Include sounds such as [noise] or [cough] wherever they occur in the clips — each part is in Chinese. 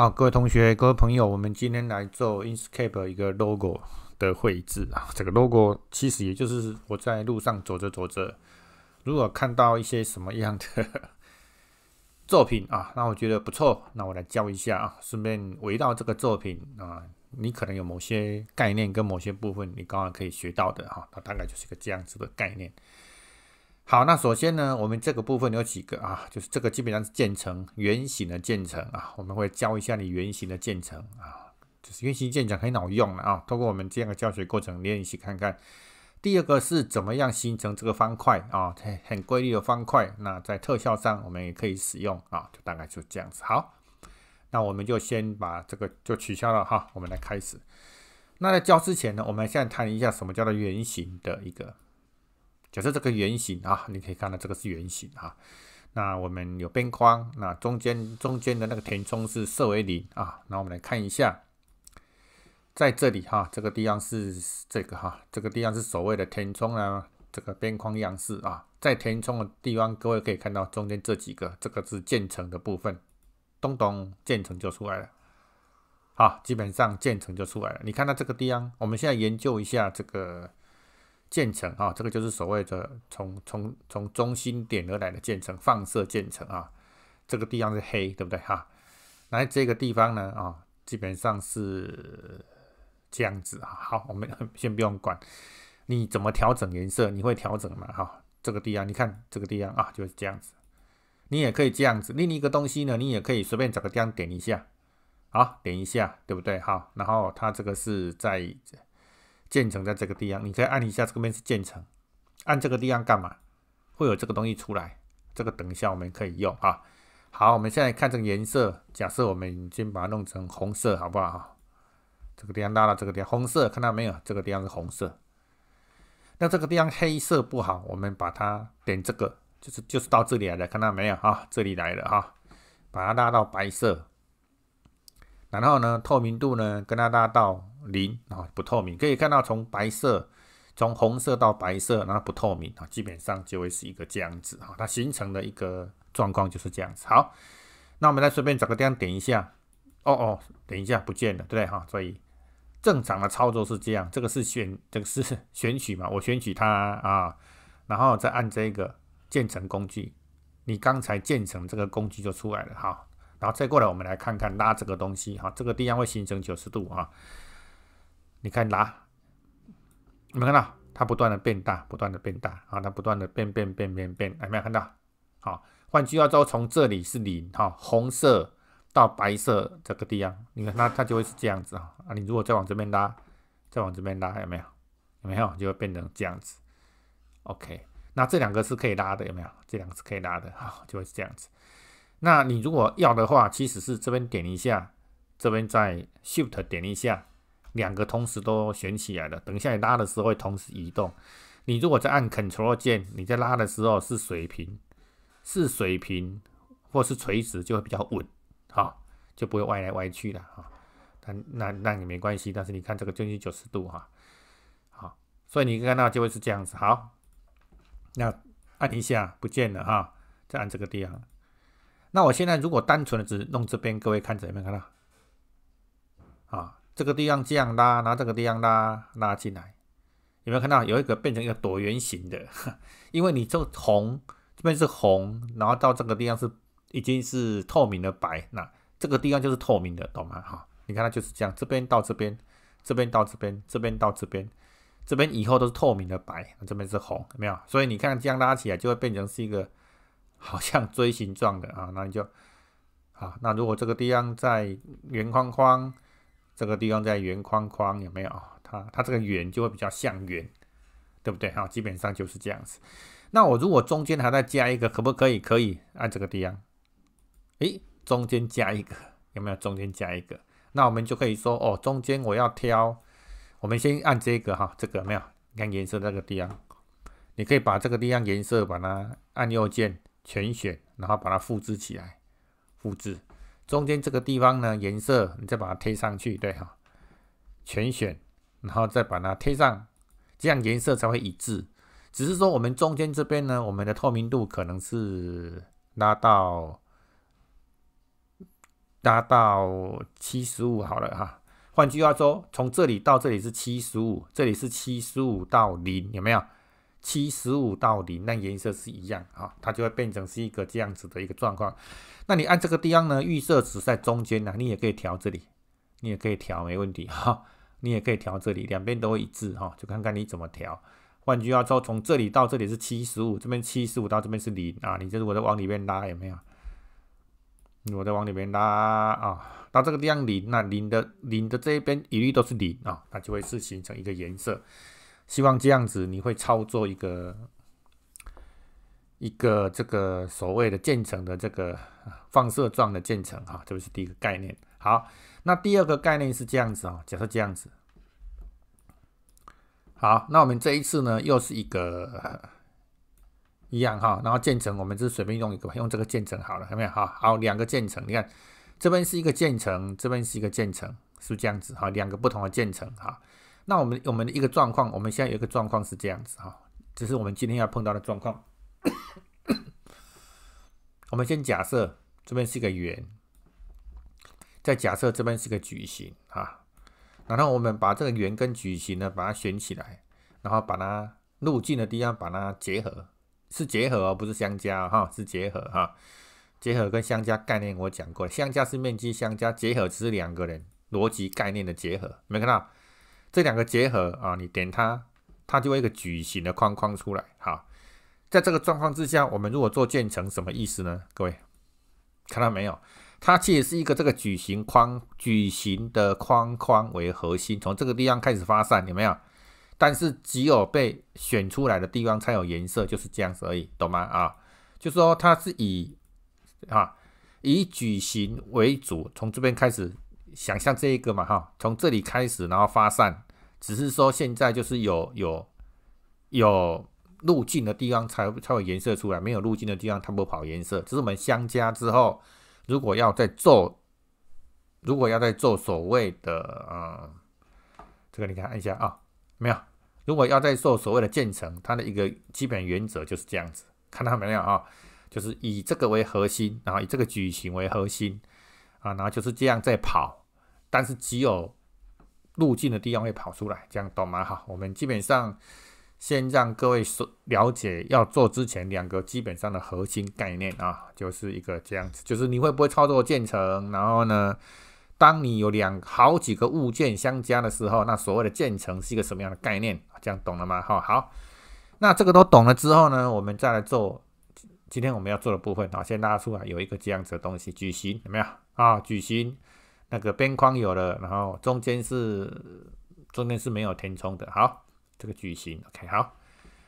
好，各位同学，各位朋友，我们今天来做 Inkscape 一个 logo 的绘制啊。这个 logo 其实也就是我在路上走着走着，如果看到一些什么样的作品啊，那我觉得不错，那我来教一下啊。顺便围绕这个作品啊，你可能有某些概念跟某些部分，你刚好可以学到的哈。那大概就是一个这样子的概念。好，那首先呢，我们这个部分有几个啊？就是这个基本上是渐层圆形的渐层啊，我们会教一下你圆形的渐层啊，就是圆形渐层很好用的啊。通过我们这样的教学过程，你习一起看看。第二个是怎么样形成这个方块啊？很规律的方块，那在特效上我们也可以使用啊。就大概就这样子。好，那我们就先把这个就取消了哈，我们来开始。那在教之前呢，我们现在谈一下什么叫做圆形的一个。假设这个圆形啊，你可以看到这个是圆形啊。那我们有边框，那中间中间的那个填充是设为零啊。那我们来看一下，在这里哈，这个地方是这个哈，这个地方是所谓的填充呢，这个边框样式啊。在填充的地方，各位可以看到中间这几个，这个是建成的部分，咚咚，建成就出来了。好，基本上建成就出来了。你看到这个地方，我们现在研究一下这个。渐层啊，这个就是所谓的从从从中心点而来的渐层，放射渐层啊。这个地方是黑，对不对哈？那这个地方呢啊，基本上是这样子啊。好，我们 [laughs] 先不用管，你怎么调整颜色，你会调整嘛哈？这个地方，你看这个地方啊，就是这样子。你也可以这样子。另一个东西呢，你也可以随便找个地方点一下，好，点一下，对不对？好，然后它这个是在。建成在这个地方，你可以按一下这个面是建成，按这个地方干嘛？会有这个东西出来，这个等一下我们可以用啊。好，我们现在看这个颜色，假设我们已经把它弄成红色，好不好这个地方拉到这个地方，红色看到没有？这个地方是红色。那这个地方黑色不好，我们把它点这个，就是就是到这里来的，看到没有啊？这里来的哈，把它拉到白色。然后呢，透明度呢跟它拉到零啊，不透明，可以看到从白色，从红色到白色，然后不透明啊，基本上就会是一个这样子啊，它形成的一个状况就是这样子。好，那我们再随便找个地方点一下，哦哦，点一下不见了，对不对哈？所以正常的操作是这样，这个是选，这个是选取嘛，我选取它啊，然后再按这个建成工具，你刚才建成这个工具就出来了哈。然后再过来，我们来看看拉这个东西，哈，这个地方会形成九十度啊。你看拉，有没有看到？它不断的变大，不断的变大，啊，它不断的变变变变变，有没有看到？好，换句话说，从这里是零，哈，红色到白色这个地方，你看它它就会是这样子啊。啊，你如果再往这边拉，再往这边拉，有没有？有没有？就会变成这样子。OK，那这两个是可以拉的，有没有？这两个是可以拉的，好，就会是这样子。那你如果要的话，其实是这边点一下，这边再 Shift 点一下，两个同时都选起来了。等一下你拉的时候会同时移动。你如果在按 c t r l 键，你在拉的时候是水平，是水平或是垂直就会比较稳，哈，就不会歪来歪去的哈。但那那你没关系，但是你看这个就是九十度哈，好，所以你看到就会是这样子。好，那按一下不见了哈，再按这个地方。那我现在如果单纯的只弄这边，各位看着有没有看到？啊，这个地方这样拉，拿这个地方拉拉进来，有没有看到有一个变成一个椭圆形的？因为你这红这边是红，然后到这个地方是已经是透明的白，那这个地方就是透明的，懂吗？哈，你看它就是这样，这边到这边，这边到这边，这边到这边，这边以后都是透明的白，这边是红，有没有？所以你看这样拉起来就会变成是一个。好像锥形状的啊，那你就 [laughs] 好。那如果这个地方在圆框框，这个地方在圆框框有没有？它它这个圆就会比较像圆，对不对？好，基本上就是这样子。那我如果中间还再加一个，可不可以？可以按这个地方，诶，中间加一个有没有？中间加一个，那我们就可以说哦，中间我要挑，我们先按这个哈，这个没有，你看颜色那个地方，你可以把这个地方颜色把它按右键。全选，然后把它复制起来。复制中间这个地方呢，颜色你再把它贴上去，对哈。全选，然后再把它贴上，这样颜色才会一致。只是说我们中间这边呢，我们的透明度可能是拉到，拉到七十五好了哈。换句话说，从这里到这里是七十五，这里是七十五到零，有没有？七十五到零，那颜色是一样啊，它就会变成是一个这样子的一个状况。那你按这个地方呢，预设值在中间呢，你也可以调这里，你也可以调，没问题哈，你也可以调这里，两边都一致哈，就看看你怎么调。换句话说，从这里到这里是七十五，这边七十五到这边是零啊，你就是我在往里面拉，有没有？我在往里面拉啊，到这个地方零，那零的零的这一边一律都是零啊，它就会是形成一个颜色。希望这样子你会操作一个一个这个所谓的渐层的这个放射状的渐层哈，这个是第一个概念。好，那第二个概念是这样子啊，假设这样子。好，那我们这一次呢，又是一个一样哈，然后渐层我们就随便用一个吧，用这个渐层好了，有没有哈？好，两个渐层，你看这边是一个渐层，这边是一个渐层，是这样子哈，两个不同的渐层哈。那我们我们的一个状况，我们现在有一个状况是这样子哈，这是我们今天要碰到的状况。我们先假设这边是一个圆，再假设这边是个矩形啊。然后我们把这个圆跟矩形呢，把它选起来，然后把它路径的地方把它结合，是结合哦，不是相加哈，是结合哈。结合跟相加概念我讲过相加是面积相加，结合只是两个人逻辑概念的结合，没看到？这两个结合啊，你点它，它就会一个矩形的框框出来。好，在这个状况之下，我们如果做建成，什么意思呢？各位看到没有？它其实是一个这个矩形框、矩形的框框为核心，从这个地方开始发散，有没有？但是只有被选出来的地方才有颜色，就是这样子而已，懂吗？啊，就说它是以啊以矩形为主，从这边开始。想象这一个嘛哈，从这里开始，然后发散。只是说现在就是有有有路径的地方才才会颜色出来，没有路径的地方它不跑颜色。只是我们相加之后，如果要在做，如果要在做所谓的啊这个你看一下啊，没有。如果要在做所谓的建成，它的一个基本原则就是这样子。看到没有啊？就是以这个为核心，然后以这个矩形为核心啊，然后就是这样在跑。但是只有路径的地方会跑出来，这样懂吗？[laughs] 好。我们基本上先让各位了解要做之前两个基本上的核心概念啊，就是一个这样子，就是你会不会操作建成，然后呢，当你有两好几个物件相加的时候，那所谓的建成是一个什么样的概念？这样懂了吗？哈，好，那这个都懂了之后呢，我们再来做今天我们要做的部分啊，先拉出来有一个这样子的东西，矩形怎么样啊？矩形。那个边框有了，然后中间是中间是没有填充的。好，这个矩形，OK，好。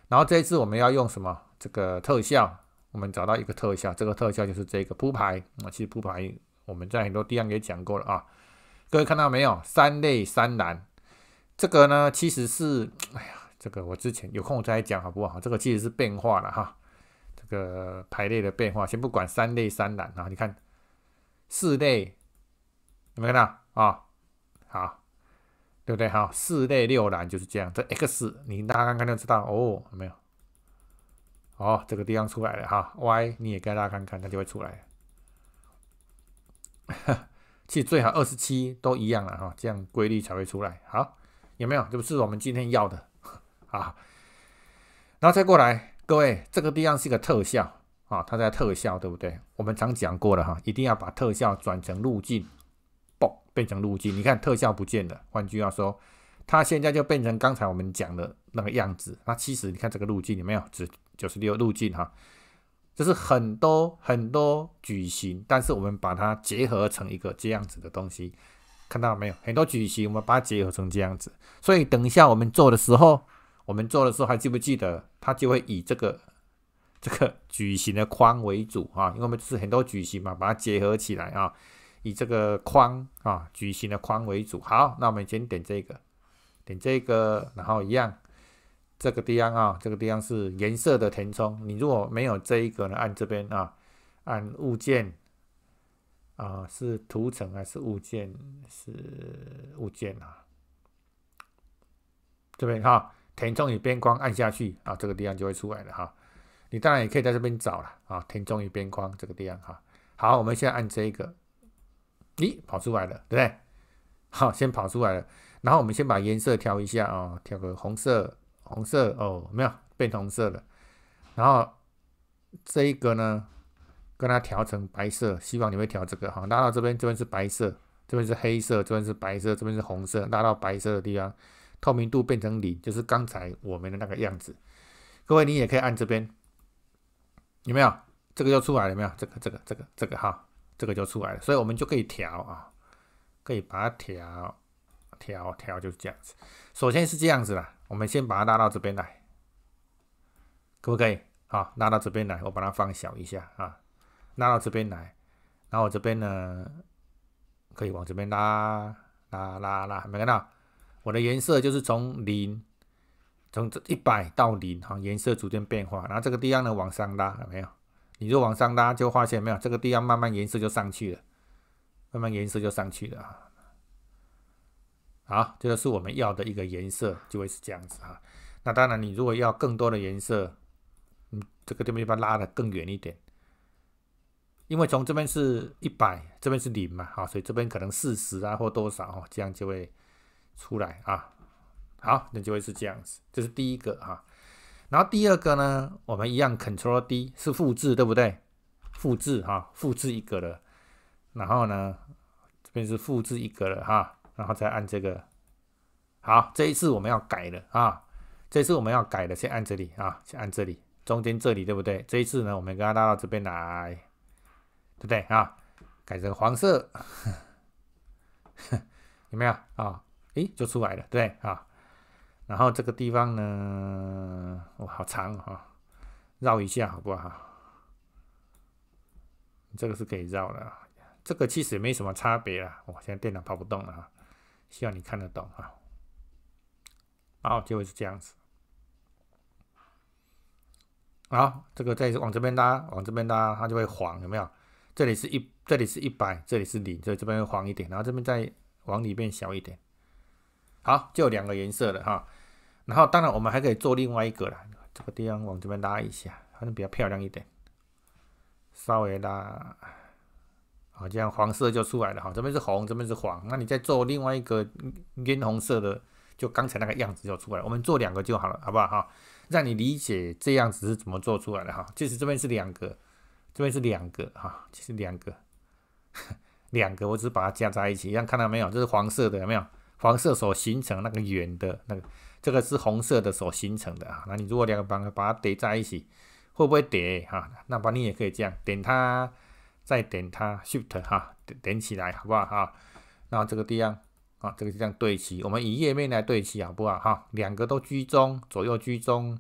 然后这一次我们要用什么？这个特效，我们找到一个特效，这个特效就是这个铺排。啊，其实铺排我们在很多地方也讲过了啊。各位看到没有？三类三栏，这个呢其实是，哎呀，这个我之前有空再讲好不好？这个其实是变化了哈，这个排列的变化。先不管三类三栏啊，你看四类。有没有看到啊？好，对不对？好，四类六栏就是这样。这 X 你大家看看就知道哦，有没有？哦，这个地方出来了哈。Y 你也该大家看看，它就会出来。[laughs] 其实最好二十七都一样了哈，这样规律才会出来。好，有没有？这不是我们今天要的啊。[laughs] 然后再过来，各位，这个地方是个特效啊，它在特效，对不对？我们常讲过了哈，一定要把特效转成路径。变成路径，你看特效不见了。换句话说，它现在就变成刚才我们讲的那个样子。那其实你看这个路径，有没有？只九十六路径哈，就是很多很多矩形，但是我们把它结合成一个这样子的东西，看到没有？很多矩形，我们把它结合成这样子。所以等一下我们做的时候，我们做的时候还记不记得？它就会以这个这个矩形的框为主啊，因为我们是很多矩形嘛，把它结合起来啊。以这个框啊，矩形的框为主。好，那我们先点这个，点这个，然后一样，这个地方啊，这个地方是颜色的填充。你如果没有这一个呢，按这边啊，按物件啊，是图层还是物件？是物件啊。这边哈，填充与边框按下去啊，这个地方就会出来了哈。你当然也可以在这边找了啊，填充与边框这个地方哈。好，我们现在按这个。咦，跑出来了，对不对？好，先跑出来了。然后我们先把颜色调一下啊，调个红色，红色哦，没有变红色了。然后这一个呢，跟它调成白色，希望你会调这个哈。拉到这边，这边是白色，这边是黑色，这边是白色，这边是红色。拉到白色的地方，透明度变成零，就是刚才我们的那个样子。各位，你也可以按这边，有没有？这个又出来了，没有？这个，这个，这个，这个哈。这个就出来了，所以我们就可以调啊，可以把它调调调，就是这样子。首先是这样子啦，我们先把它拉到这边来，可不可以？好，拉到这边来，我把它放小一下啊，拉到这边来，然后我这边呢，可以往这边拉拉拉拉，没看到？我的颜色就是从零，从这一百到零，哈，颜色逐渐变化。然后这个地方呢，往上拉，有没有？你就往上拉，就发现没有，这个地方慢慢颜色就上去了，慢慢颜色就上去了啊。好，这个是我们要的一个颜色，就会是这样子啊。那当然，你如果要更多的颜色，嗯，这个地方就要拉的更远一点，因为从这边是一百，这边是零嘛，好，所以这边可能四十啊或多少哦，这样就会出来啊。好，那就会是这样子，这是第一个哈。然后第二个呢，我们一样，Ctrl D 是复制，对不对？复制哈，复制一个了。然后呢，这边是复制一个了哈。然后再按这个，好，这一次我们要改了啊。这一次我们要改的，先按这里啊，先按这里，中间这里，对不对？这一次呢，我们给它拉到这边来，对不对啊？改成黄色，[laughs] 有没有啊？诶，就出来了，对啊。然后这个地方呢，哦，好长啊，绕一下好不好？这个是可以绕的，这个其实没什么差别啊。我现在电脑跑不动了啊，希望你看得懂啊。然后就会是这样子，好，这个再往这边拉，往这边拉，它就会黄，有没有？这里是一，这里是一百，这里是零，所以这边黄一点，然后这边再往里面小一点，好，就两个颜色的哈。然后，当然，我们还可以做另外一个啦。这个地方往这边拉一下，反正比较漂亮一点。稍微拉，好，这样黄色就出来了哈。这边是红，这边是黄。那你再做另外一个烟红色的，就刚才那个样子就出来。我们做两个就好了，好不好哈？让你理解这样子是怎么做出来的哈。其实这边是两个，这边是两个哈，其实两个，两个。我只是把它加在一起，一样看到没有？这是黄色的，有没有？黄色所形成那个圆的那个，这个是红色的所形成的啊。那你如果两个板块把它叠在一起，会不会叠哈？那把你也可以这样点它，再点它，Shift 哈，点点起来好不好哈？那这个地方啊，这个就这样对齐，我们以页面来对齐好不好哈？两个都居中，左右居中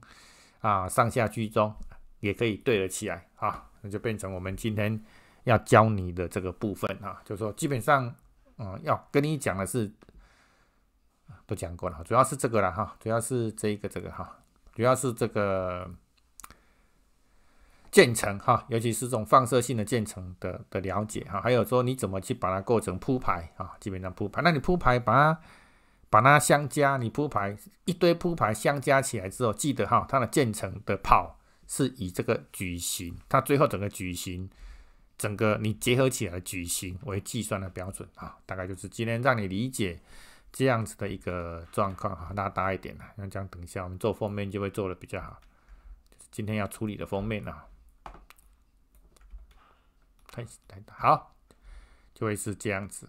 啊，上下居中也可以对得起来啊。那就变成我们今天要教你的这个部分啊，就是说基本上嗯，要跟你讲的是。都讲过了主要是这个了哈，主要是这一个这个哈，主要是这个建成哈，尤其是这种放射性的建成的的了解哈，还有说你怎么去把它构成铺排啊，基本上铺排，那你铺排把它把它相加，你铺排一堆铺排相加起来之后，记得哈，它的建成的炮是以这个矩形，它最后整个矩形整个你结合起来的矩形为计算的标准啊，大概就是今天让你理解。这样子的一个状况哈，拉大一点了。那这样等一下我们做封面就会做的比较好，就是今天要处理的封面啊。开始好，就会是这样子，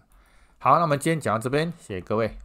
好，那我们今天讲到这边，谢谢各位。